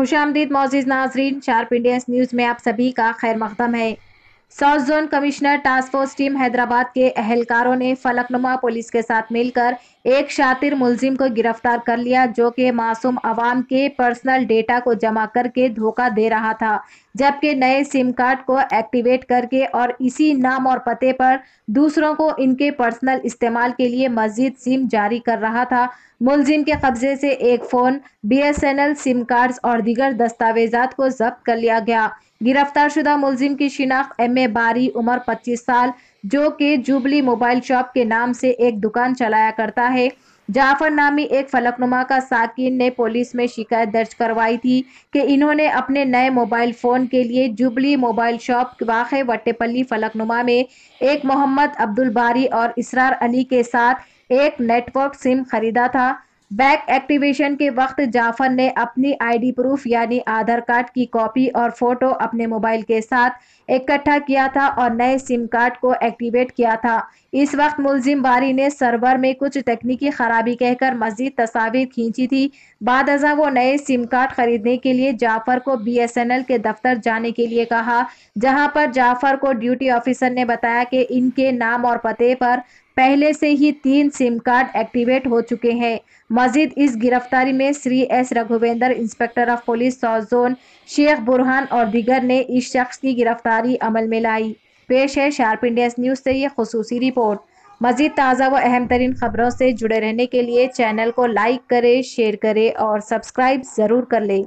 खुश आमदीद मोजिज नाजरीन शार्प इंडियंस न्यूज़ में आप सभी का खैर मकदम है south zone commissioner task force team Hyderabad के अहलकारों ने फलकनुमा पुलिस के साथ मिलकर एक शातिर मुलजिम को गिरफ्तार कर लिया जो कि मासूम आवाम के पर्सनल डेटा को जमा करके धोखा दे रहा था जबकि नए सिम कार्ड को एक्टिवेट करके और इसी नाम और पते पर दूसरों को इनके पर्सनल इस्तेमाल के लिए मजीद सिम जारी कर रहा था मुलजिम के कब्जे से एक फ़ोन एल सिम कार्ड और दीगर दस्तावेजात को जब्त कर लिया गया गिरफ्तार शुदा मुलजिम की शिनाख्त एम ए बारी उम्र पच्चीस साल जो कि जुबली मोबाइल शॉप के नाम से एक दुकान चलाया करता है जाफर नामी एक फलकनुमा का साकिन ने पुलिस में शिकायत दर्ज करवाई थी कि इन्होंने अपने नए मोबाइल फ़ोन के लिए जुबली मोबाइल शॉप वाक़ वट्टेपल्ली फलकनुमा में एक मोहम्मद अब्दुल बारी और इसरार अली के साथ एक नेटवर्क सिम खरीदा था बैक एक्टिवेशन के वक्त जाफर ने अपनी आईडी प्रूफ यानी आधार कार्ड की कॉपी और फोटो अपने मोबाइल के साथ इकट्ठा किया था और नए सिम कार्ड को एक्टिवेट किया था इस वक्त मुलजिम बारी ने सर्वर में कुछ तकनीकी खराबी कहकर मजीद तस्वीर खींची थी बाद अजा वो नए सिम कार्ड खरीदने के लिए जाफर को बीएसएनएल के दफ्तर जाने के लिए कहा जहां पर जाफर को ड्यूटी ऑफिसर ने बताया कि इनके नाम और पते पर पहले से ही तीन सिम कार्ड एक्टिवेट हो चुके हैं मजीद इस गिरफ्तारी में Shri S Raghuvendra inspector of police south zone Sheikh Burhan और दिगर ने इस शख्स की गिरफ्तारी अमल में लाई पेश है शार्प इंडिया न्यूज़ से ये खसूसी रिपोर्ट मज़ीद ताज़ा व अहम तरीन खबरों से जुड़े रहने के लिए चैनल को लाइक करे शेयर करे और सब्सक्राइब ज़रूर कर लें